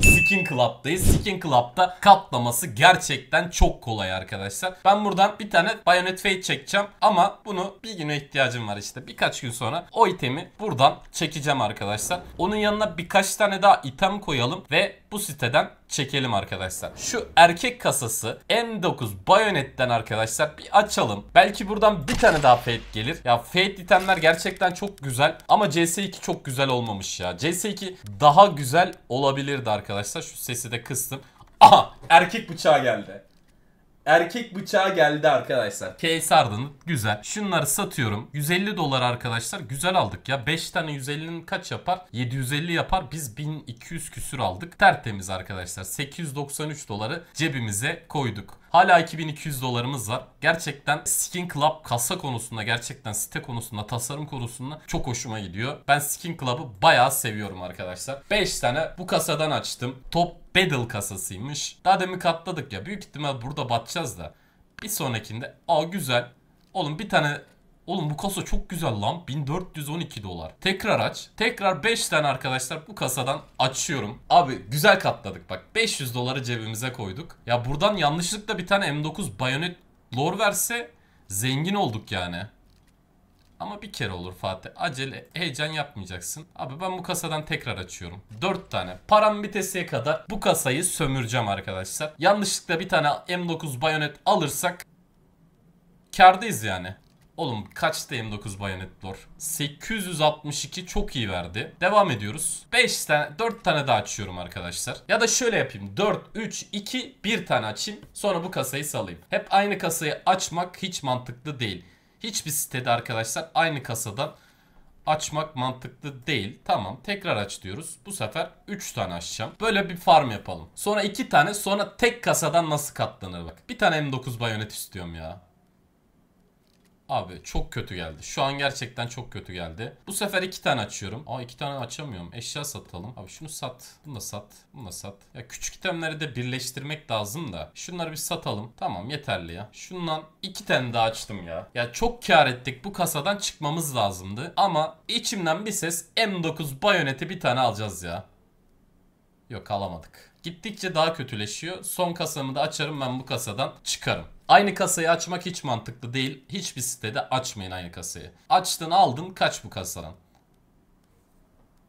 Skin Club'dayız. Skin Club'da katlaması gerçekten çok kolay arkadaşlar. Ben buradan bir tane Bayonet Fade çekeceğim ama bunu bir güne ihtiyacım var işte. Birkaç gün sonra o itemi buradan çekeceğim arkadaşlar. Onun yanına birkaç tane daha item koyalım ve bu siteden çekelim arkadaşlar. Şu erkek kasası en n Bayonet'ten arkadaşlar bir açalım. Belki buradan bir tane daha Fate gelir. Ya Fate itemler gerçekten çok güzel ama CS2 çok güzel olmamış ya. CS2 daha güzel olabilirdi arkadaşlar. Şu sesi de kıstım. Aha erkek bıçağı geldi. Erkek bıçağı geldi arkadaşlar. Case Arden'ı güzel. Şunları satıyorum. 150 dolar arkadaşlar. Güzel aldık ya. 5 tane 150'nin kaç yapar? 750 yapar. Biz 1200 küsür aldık. Tertemiz arkadaşlar. 893 doları cebimize koyduk. Hala 2200 dolarımız var. Gerçekten Skin Club kasa konusunda gerçekten site konusunda tasarım konusunda çok hoşuma gidiyor. Ben Skin Club'ı bayağı seviyorum arkadaşlar. 5 tane bu kasadan açtım. Top Battle kasasıymış. Daha demin katladık ya. Büyük ihtimal burada batacağız da. Bir sonrakinde. Aa güzel. Oğlum bir tane Oğlum bu kasa çok güzel lan. 1412 dolar. Tekrar aç. Tekrar 5 tane arkadaşlar bu kasadan açıyorum. Abi güzel katladık bak. 500 doları cebimize koyduk. Ya buradan yanlışlıkla bir tane M9 bayonet lor verse zengin olduk yani. Ama bir kere olur Fatih. Acele heyecan yapmayacaksın. Abi ben bu kasadan tekrar açıyorum. 4 tane. Param bitesiye kadar bu kasayı sömüreceğim arkadaşlar. Yanlışlıkla bir tane M9 bayonet alırsak kardayız yani. Oğlum kaçtı M9 Bayonet Lore? 862 çok iyi verdi. Devam ediyoruz. 5 tane 4 tane daha açıyorum arkadaşlar. Ya da şöyle yapayım. 4, 3, 2, 1 tane açayım. Sonra bu kasayı salayım. Hep aynı kasayı açmak hiç mantıklı değil. Hiçbir sitede arkadaşlar aynı kasadan açmak mantıklı değil. Tamam tekrar aç diyoruz. Bu sefer 3 tane açacağım. Böyle bir farm yapalım. Sonra 2 tane sonra tek kasadan nasıl katlanır bak. Bir tane M9 bayonet istiyorum ya. Abi çok kötü geldi. Şu an gerçekten çok kötü geldi. Bu sefer iki tane açıyorum. Aa iki tane açamıyorum. Eşya satalım. Abi şunu sat. Bunu da sat. Bunu da sat. Ya küçük itemleri de birleştirmek lazım da. Şunları bir satalım. Tamam yeterli ya. Şundan iki tane daha açtım ya. Ya çok kar ettik. Bu kasadan çıkmamız lazımdı. Ama içimden bir ses M9 Bayonet'i bir tane alacağız ya. Yok alamadık. Gittikçe daha kötüleşiyor. Son kasamı da açarım ben bu kasadan çıkarım. Aynı kasayı açmak hiç mantıklı değil. Hiçbir sitede açmayın aynı kasayı. Açtın aldın kaç bu kasadan.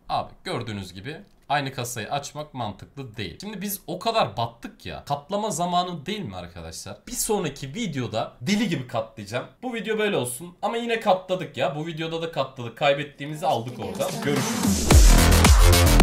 Abi gördüğünüz gibi aynı kasayı açmak mantıklı değil. Şimdi biz o kadar battık ya. Katlama zamanı değil mi arkadaşlar? Bir sonraki videoda deli gibi katlayacağım. Bu video böyle olsun. Ama yine katladık ya. Bu videoda da katladık. Kaybettiğimizi aldık oradan. Görüşürüz.